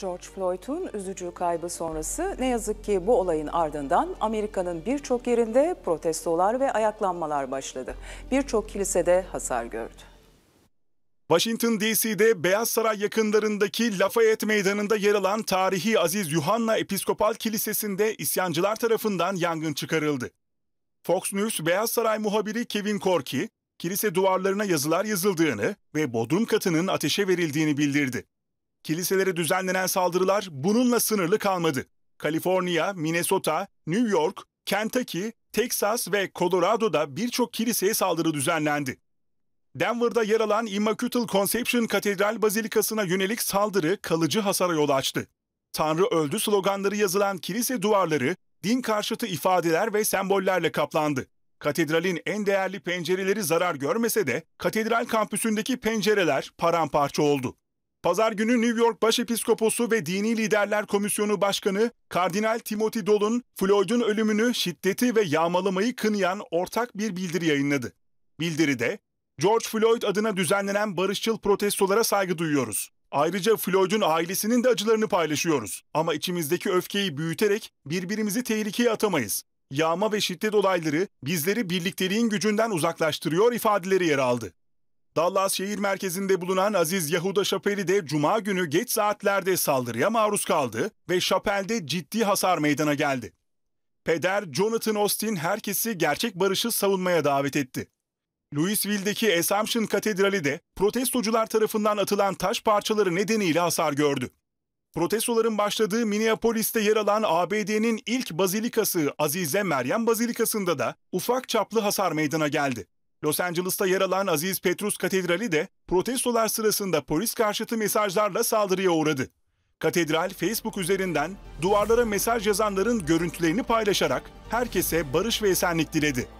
George Floyd'un üzücü kaybı sonrası ne yazık ki bu olayın ardından Amerika'nın birçok yerinde protestolar ve ayaklanmalar başladı. Birçok kilisede hasar gördü. Washington DC'de Beyaz Saray yakınlarındaki Lafayette Meydanı'nda yer alan tarihi Aziz Yuhanna Episkopal Kilisesi'nde isyancılar tarafından yangın çıkarıldı. Fox News Beyaz Saray muhabiri Kevin Corky, kilise duvarlarına yazılar yazıldığını ve bodrum katının ateşe verildiğini bildirdi. Kiliselere düzenlenen saldırılar bununla sınırlı kalmadı. Kaliforniya, Minnesota, New York, Kentucky, Texas ve Colorado'da birçok kiliseye saldırı düzenlendi. Denver'da yer alan Immaculate Conception Katedral Bazilikası'na yönelik saldırı kalıcı hasara yol açtı. Tanrı öldü sloganları yazılan kilise duvarları din karşıtı ifadeler ve sembollerle kaplandı. Katedralin en değerli pencereleri zarar görmese de katedral kampüsündeki pencereler paramparça oldu. Pazar günü New York Başepiskoposu ve Dini Liderler Komisyonu Başkanı Kardinal Timothy Dolan, Floyd'un ölümünü, şiddeti ve yağmalamayı kınayan ortak bir bildiri yayınladı. Bildiride, George Floyd adına düzenlenen barışçıl protestolara saygı duyuyoruz. Ayrıca Floyd'un ailesinin de acılarını paylaşıyoruz. Ama içimizdeki öfkeyi büyüterek birbirimizi tehlikeye atamayız. Yağma ve şiddet olayları bizleri birlikteliğin gücünden uzaklaştırıyor ifadeleri yer aldı. Dallas şehir merkezinde bulunan Aziz Yahuda Şapeli de cuma günü geç saatlerde saldırıya maruz kaldı ve Şapel'de ciddi hasar meydana geldi. Peder Jonathan Austin herkesi gerçek barışı savunmaya davet etti. Louisville'deki Assumption Katedrali de protestocular tarafından atılan taş parçaları nedeniyle hasar gördü. Protestoların başladığı Minneapolis'te yer alan ABD'nin ilk bazilikası Azize Meryem Bazilikası'nda da ufak çaplı hasar meydana geldi. Los Angeles'ta yer alan Aziz Petrus Katedrali de protestolar sırasında polis karşıtı mesajlarla saldırıya uğradı. Katedral Facebook üzerinden duvarlara mesaj yazanların görüntülerini paylaşarak herkese barış ve esenlik diledi.